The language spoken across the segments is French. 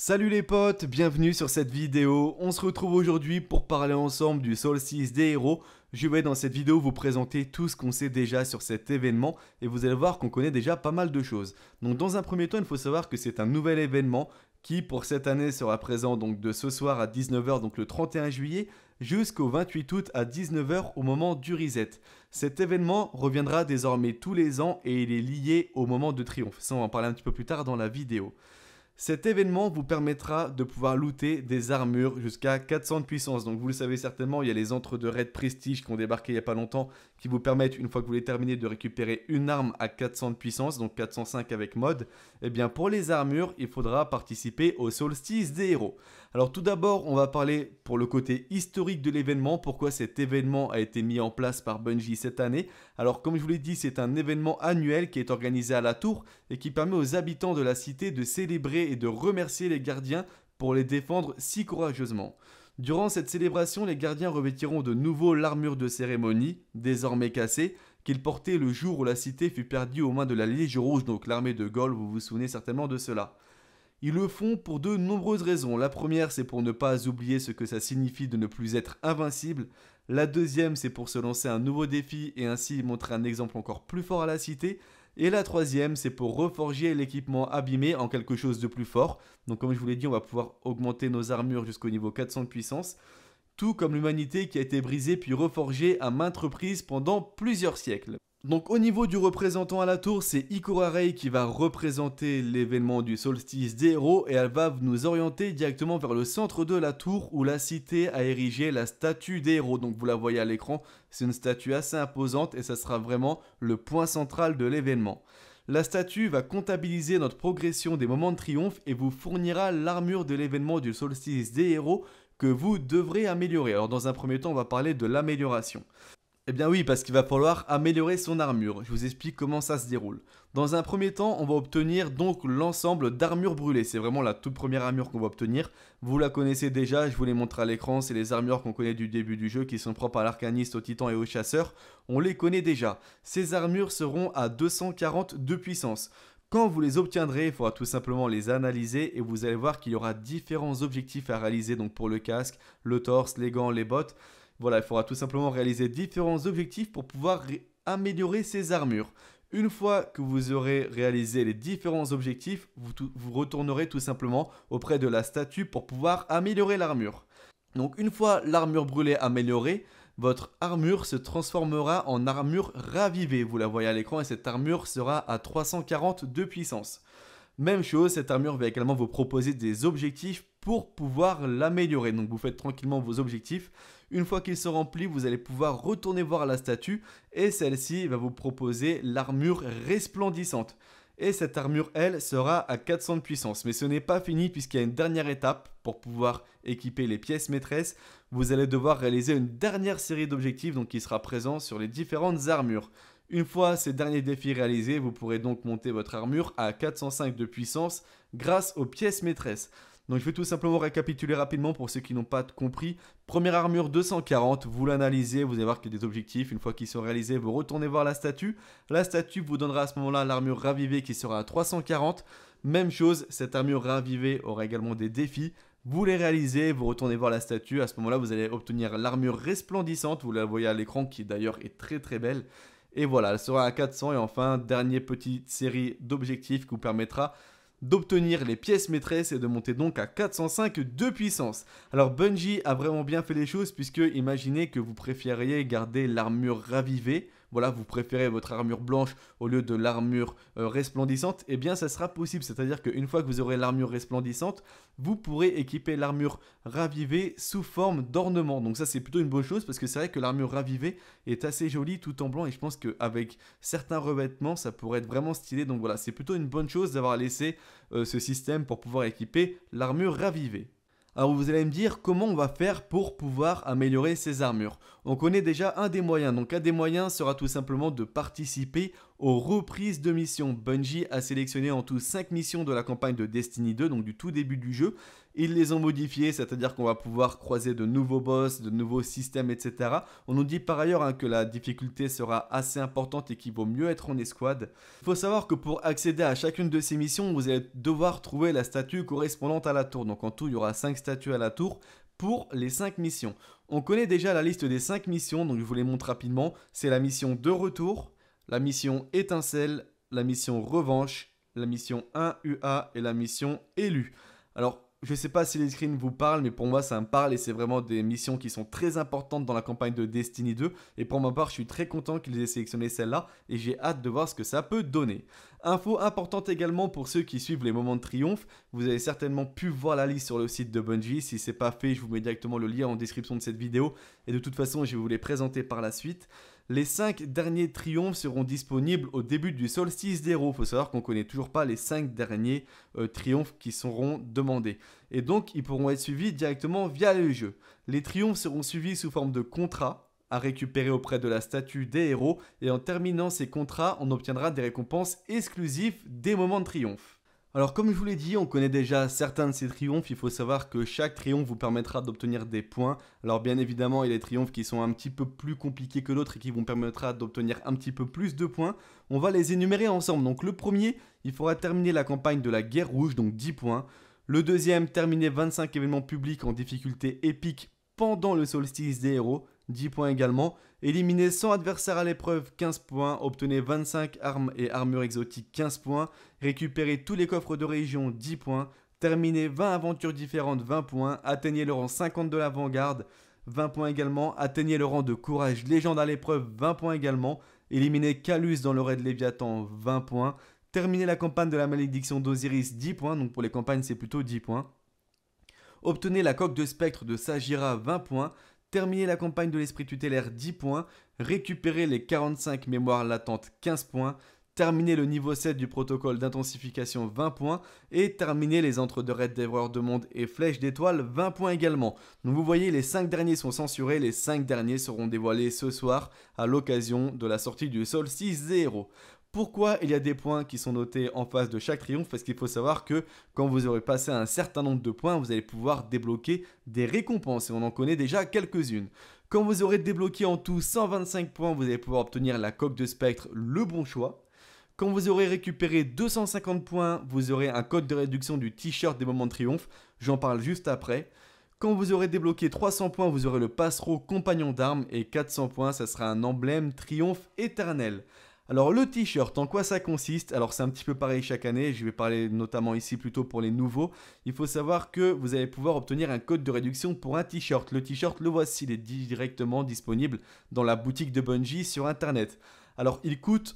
Salut les potes, bienvenue sur cette vidéo. On se retrouve aujourd'hui pour parler ensemble du solstice des héros. Je vais dans cette vidéo vous présenter tout ce qu'on sait déjà sur cet événement et vous allez voir qu'on connaît déjà pas mal de choses. Donc dans un premier temps, il faut savoir que c'est un nouvel événement qui pour cette année sera présent donc de ce soir à 19h donc le 31 juillet jusqu'au 28 août à 19h au moment du reset. Cet événement reviendra désormais tous les ans et il est lié au moment de triomphe. Ça on va en parler un petit peu plus tard dans la vidéo. Cet événement vous permettra de pouvoir looter des armures jusqu'à 400 de puissance. Donc vous le savez certainement, il y a les entre de raids prestige qui ont débarqué il n'y a pas longtemps, qui vous permettent, une fois que vous les terminez, de récupérer une arme à 400 de puissance, donc 405 avec mod. Et eh bien pour les armures, il faudra participer au solstice des héros. Alors tout d'abord, on va parler pour le côté historique de l'événement, pourquoi cet événement a été mis en place par Bungie cette année. Alors comme je vous l'ai dit, c'est un événement annuel qui est organisé à la tour et qui permet aux habitants de la cité de célébrer et de remercier les gardiens pour les défendre si courageusement. Durant cette célébration, les gardiens revêtiront de nouveau l'armure de cérémonie, désormais cassée, qu'ils portaient le jour où la cité fut perdue aux mains de la Légion rouge, donc l'armée de Gaulle, vous vous souvenez certainement de cela. Ils le font pour de nombreuses raisons. La première, c'est pour ne pas oublier ce que ça signifie de ne plus être invincible. La deuxième, c'est pour se lancer un nouveau défi et ainsi montrer un exemple encore plus fort à la cité. Et la troisième, c'est pour reforger l'équipement abîmé en quelque chose de plus fort. Donc comme je vous l'ai dit, on va pouvoir augmenter nos armures jusqu'au niveau 400 de puissance. Tout comme l'humanité qui a été brisée puis reforgée à maintes reprises pendant plusieurs siècles. Donc au niveau du représentant à la tour, c'est Ikora Rei qui va représenter l'événement du solstice des héros et elle va nous orienter directement vers le centre de la tour où la cité a érigé la statue des héros. Donc vous la voyez à l'écran, c'est une statue assez imposante et ça sera vraiment le point central de l'événement. La statue va comptabiliser notre progression des moments de triomphe et vous fournira l'armure de l'événement du solstice des héros que vous devrez améliorer. Alors dans un premier temps, on va parler de l'amélioration. Eh bien oui, parce qu'il va falloir améliorer son armure. Je vous explique comment ça se déroule. Dans un premier temps, on va obtenir donc l'ensemble d'armures brûlées. C'est vraiment la toute première armure qu'on va obtenir. Vous la connaissez déjà, je vous les montre à l'écran. C'est les armures qu'on connaît du début du jeu qui sont propres à l'arcaniste, au titans et aux chasseurs. On les connaît déjà. Ces armures seront à 240 de puissance. Quand vous les obtiendrez, il faudra tout simplement les analyser et vous allez voir qu'il y aura différents objectifs à réaliser donc pour le casque, le torse, les gants, les bottes. Voilà, il faudra tout simplement réaliser différents objectifs pour pouvoir améliorer ses armures. Une fois que vous aurez réalisé les différents objectifs, vous, vous retournerez tout simplement auprès de la statue pour pouvoir améliorer l'armure. Donc une fois l'armure brûlée améliorée, votre armure se transformera en armure ravivée. Vous la voyez à l'écran et cette armure sera à 340 de puissance. Même chose, cette armure va également vous proposer des objectifs pour pouvoir l'améliorer. Donc vous faites tranquillement vos objectifs une fois qu'il se remplit, vous allez pouvoir retourner voir la statue et celle-ci va vous proposer l'armure resplendissante. Et cette armure, elle, sera à 400 de puissance. Mais ce n'est pas fini puisqu'il y a une dernière étape pour pouvoir équiper les pièces maîtresses. Vous allez devoir réaliser une dernière série d'objectifs qui sera présent sur les différentes armures. Une fois ces derniers défis réalisés, vous pourrez donc monter votre armure à 405 de puissance grâce aux pièces maîtresses. Donc je vais tout simplement récapituler rapidement pour ceux qui n'ont pas compris. Première armure 240, vous l'analysez, vous allez voir qu'il y a des objectifs. Une fois qu'ils sont réalisés, vous retournez voir la statue. La statue vous donnera à ce moment-là l'armure ravivée qui sera à 340. Même chose, cette armure ravivée aura également des défis. Vous les réalisez, vous retournez voir la statue. À ce moment-là, vous allez obtenir l'armure resplendissante. Vous la voyez à l'écran qui d'ailleurs est très très belle. Et voilà, elle sera à 400. Et enfin, dernière petite série d'objectifs qui vous permettra d'obtenir les pièces maîtresses et de monter donc à 405 de puissance. Alors Bungie a vraiment bien fait les choses puisque imaginez que vous préfériez garder l'armure ravivée voilà, vous préférez votre armure blanche au lieu de l'armure euh, resplendissante, eh bien ça sera possible. C'est-à-dire qu'une fois que vous aurez l'armure resplendissante, vous pourrez équiper l'armure ravivée sous forme d'ornement. Donc ça c'est plutôt une bonne chose parce que c'est vrai que l'armure ravivée est assez jolie tout en blanc et je pense qu'avec certains revêtements ça pourrait être vraiment stylé. Donc voilà, c'est plutôt une bonne chose d'avoir laissé euh, ce système pour pouvoir équiper l'armure ravivée. Alors vous allez me dire comment on va faire pour pouvoir améliorer ces armures. On connaît déjà un des moyens, donc un des moyens sera tout simplement de participer aux reprises de missions. Bungie a sélectionné en tout 5 missions de la campagne de Destiny 2, donc du tout début du jeu, ils les ont modifiés, c'est-à-dire qu'on va pouvoir croiser de nouveaux boss, de nouveaux systèmes, etc. On nous dit par ailleurs hein, que la difficulté sera assez importante et qu'il vaut mieux être en escouade. Il faut savoir que pour accéder à chacune de ces missions, vous allez devoir trouver la statue correspondante à la tour. Donc en tout, il y aura 5 statues à la tour pour les 5 missions. On connaît déjà la liste des 5 missions, donc je vous les montre rapidement. C'est la mission de retour, la mission étincelle, la mission revanche, la mission 1 UA et la mission élu. Alors je sais pas si les screens vous parlent, mais pour moi ça me parle et c'est vraiment des missions qui sont très importantes dans la campagne de Destiny 2. Et pour ma part, je suis très content qu'ils aient sélectionné celle-là et j'ai hâte de voir ce que ça peut donner. Info importante également pour ceux qui suivent les moments de triomphe, vous avez certainement pu voir la liste sur le site de Bungie. Si c'est pas fait, je vous mets directement le lien en description de cette vidéo et de toute façon, je vais vous les présenter par la suite. Les 5 derniers triomphes seront disponibles au début du solstice Il Faut savoir qu'on ne connaît toujours pas les 5 derniers euh, triomphes qui seront demandés. Et donc, ils pourront être suivis directement via le jeu. Les triomphes seront suivis sous forme de contrats à récupérer auprès de la statue des héros et en terminant ces contrats, on obtiendra des récompenses exclusives des moments de triomphe. Alors comme je vous l'ai dit, on connaît déjà certains de ces triomphes, il faut savoir que chaque triomphe vous permettra d'obtenir des points. Alors bien évidemment, il y a des triomphes qui sont un petit peu plus compliqués que d'autres et qui vous permettra d'obtenir un petit peu plus de points. On va les énumérer ensemble. Donc le premier, il faudra terminer la campagne de la guerre rouge, donc 10 points. Le deuxième, terminer 25 événements publics en difficulté épique pendant le solstice des héros. 10 points également. Éliminer 100 adversaires à l'épreuve, 15 points. Obtenez 25 armes et armures exotiques, 15 points. Récupérer tous les coffres de région, 10 points. Terminer 20 aventures différentes, 20 points. Atteignez le rang 50 de l'avant-garde, 20 points également. Atteignez le rang de courage légende à l'épreuve, 20 points également. Éliminer Calus dans le raid Léviathan, 20 points. Terminer la campagne de la malédiction d'Osiris, 10 points. Donc pour les campagnes, c'est plutôt 10 points. Obtenez la coque de spectre de Sagira, 20 points terminer la campagne de l'esprit tutélaire 10 points, récupérer les 45 mémoires latentes 15 points, terminer le niveau 7 du protocole d'intensification 20 points et terminer les entre de raids d'erreur de monde et Flèche d'étoiles 20 points également. Donc vous voyez les 5 derniers sont censurés, les 5 derniers seront dévoilés ce soir à l'occasion de la sortie du sol 6 0. Pourquoi il y a des points qui sont notés en face de chaque triomphe Parce qu'il faut savoir que quand vous aurez passé un certain nombre de points, vous allez pouvoir débloquer des récompenses et on en connaît déjà quelques-unes. Quand vous aurez débloqué en tout 125 points, vous allez pouvoir obtenir la coque de spectre, le bon choix. Quand vous aurez récupéré 250 points, vous aurez un code de réduction du t-shirt des moments de triomphe, j'en parle juste après. Quand vous aurez débloqué 300 points, vous aurez le passereau compagnon d'armes et 400 points, ça sera un emblème triomphe éternel. Alors le t-shirt, en quoi ça consiste Alors c'est un petit peu pareil chaque année, je vais parler notamment ici plutôt pour les nouveaux. Il faut savoir que vous allez pouvoir obtenir un code de réduction pour un t-shirt. Le t-shirt, le voici, il est directement disponible dans la boutique de Bungie sur internet. Alors il coûte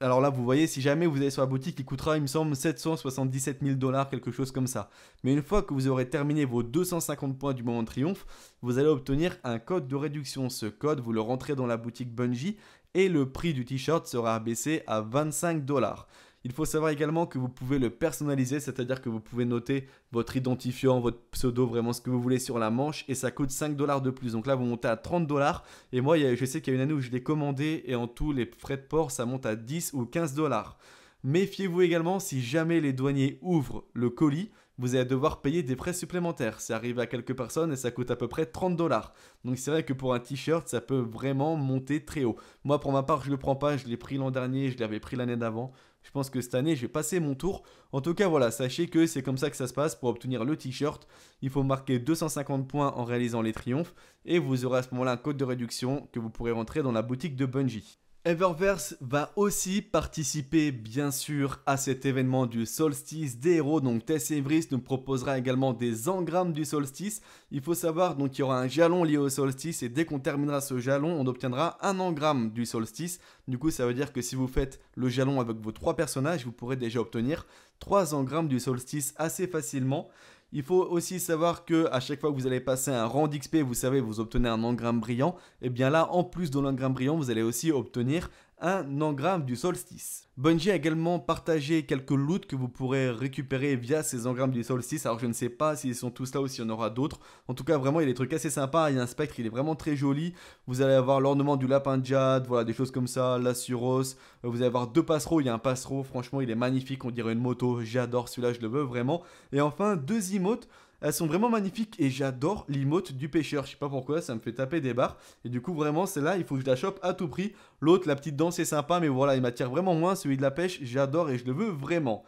alors là, vous voyez, si jamais vous allez sur la boutique, il coûtera, il me semble, 777 000 dollars, quelque chose comme ça. Mais une fois que vous aurez terminé vos 250 points du moment de triomphe, vous allez obtenir un code de réduction. Ce code, vous le rentrez dans la boutique Bungie et le prix du t-shirt sera baissé à 25 dollars. Il faut savoir également que vous pouvez le personnaliser, c'est-à-dire que vous pouvez noter votre identifiant, votre pseudo, vraiment ce que vous voulez sur la manche, et ça coûte 5 dollars de plus. Donc là, vous montez à 30 dollars. Et moi, je sais qu'il y a une année où je l'ai commandé, et en tout, les frais de port, ça monte à 10 ou 15 dollars. Méfiez-vous également si jamais les douaniers ouvrent le colis, vous allez devoir payer des frais supplémentaires. C'est arrivé à quelques personnes et ça coûte à peu près 30 dollars. Donc c'est vrai que pour un t-shirt, ça peut vraiment monter très haut. Moi, pour ma part, je le prends pas. Je l'ai pris l'an dernier, je l'avais pris l'année d'avant. Je pense que cette année, j'ai passé mon tour. En tout cas, voilà, sachez que c'est comme ça que ça se passe. Pour obtenir le t-shirt, il faut marquer 250 points en réalisant les triomphes. Et vous aurez à ce moment-là un code de réduction que vous pourrez rentrer dans la boutique de Bungie. Eververse va aussi participer bien sûr à cet événement du solstice des héros. Donc Tess Everest nous proposera également des engrammes du solstice. Il faut savoir donc qu'il y aura un jalon lié au solstice et dès qu'on terminera ce jalon, on obtiendra un engramme du solstice. Du coup, ça veut dire que si vous faites le jalon avec vos trois personnages, vous pourrez déjà obtenir trois engrammes du solstice assez facilement. Il faut aussi savoir que à chaque fois que vous allez passer un rang d'XP, vous savez, vous obtenez un engramme brillant. Et eh bien là, en plus de l'engramme brillant, vous allez aussi obtenir un engramme du solstice. Bungie a également partagé quelques loot que vous pourrez récupérer via ces engrammes du solstice. Alors je ne sais pas s'ils sont tous là ou s'il y en aura d'autres. En tout cas, vraiment, il y a des trucs assez sympas. Il y a un spectre, il est vraiment très joli. Vous allez avoir l'ornement du lapin de jade, voilà, des choses comme ça, la suros. Euh, vous allez avoir deux passereaux. Il y a un passereau, franchement, il est magnifique. On dirait une moto. J'adore celui-là, je le veux vraiment. Et enfin, deux emotes. Elles sont vraiment magnifiques et j'adore l'emote du pêcheur. Je sais pas pourquoi, ça me fait taper des barres. Et du coup, vraiment, celle-là, il faut que je la chope à tout prix. L'autre, la petite danse, est sympa, mais voilà, il m'attire vraiment moins. Celui de la pêche, j'adore et je le veux vraiment.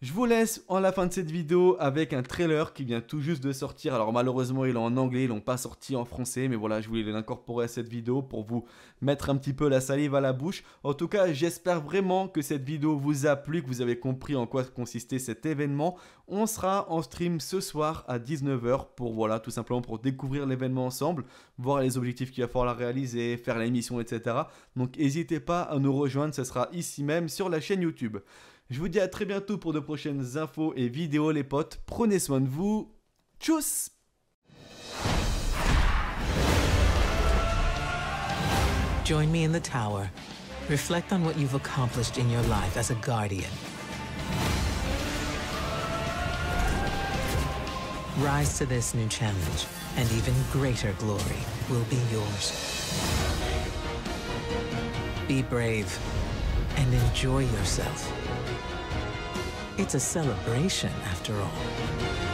Je vous laisse en la fin de cette vidéo avec un trailer qui vient tout juste de sortir. Alors malheureusement, il est en anglais, ils l'ont pas sorti en français, mais voilà, je voulais l'incorporer à cette vidéo pour vous mettre un petit peu la salive à la bouche. En tout cas, j'espère vraiment que cette vidéo vous a plu, que vous avez compris en quoi consistait cet événement. On sera en stream ce soir à 19h pour voilà, tout simplement pour découvrir l'événement ensemble, voir les objectifs qu'il va falloir réaliser, faire l'émission, etc. Donc n'hésitez pas à nous rejoindre, ce sera ici même sur la chaîne YouTube. Je vous dis à très bientôt pour de prochaines infos et vidéos les potes. Prenez soin de vous. Tchuss Join me in the tower. Reflect on what you've accomplished in your life as a guardian. Rise to this new challenge, and even greater glory will be yours. Be brave and enjoy yourself. It's a celebration, after all.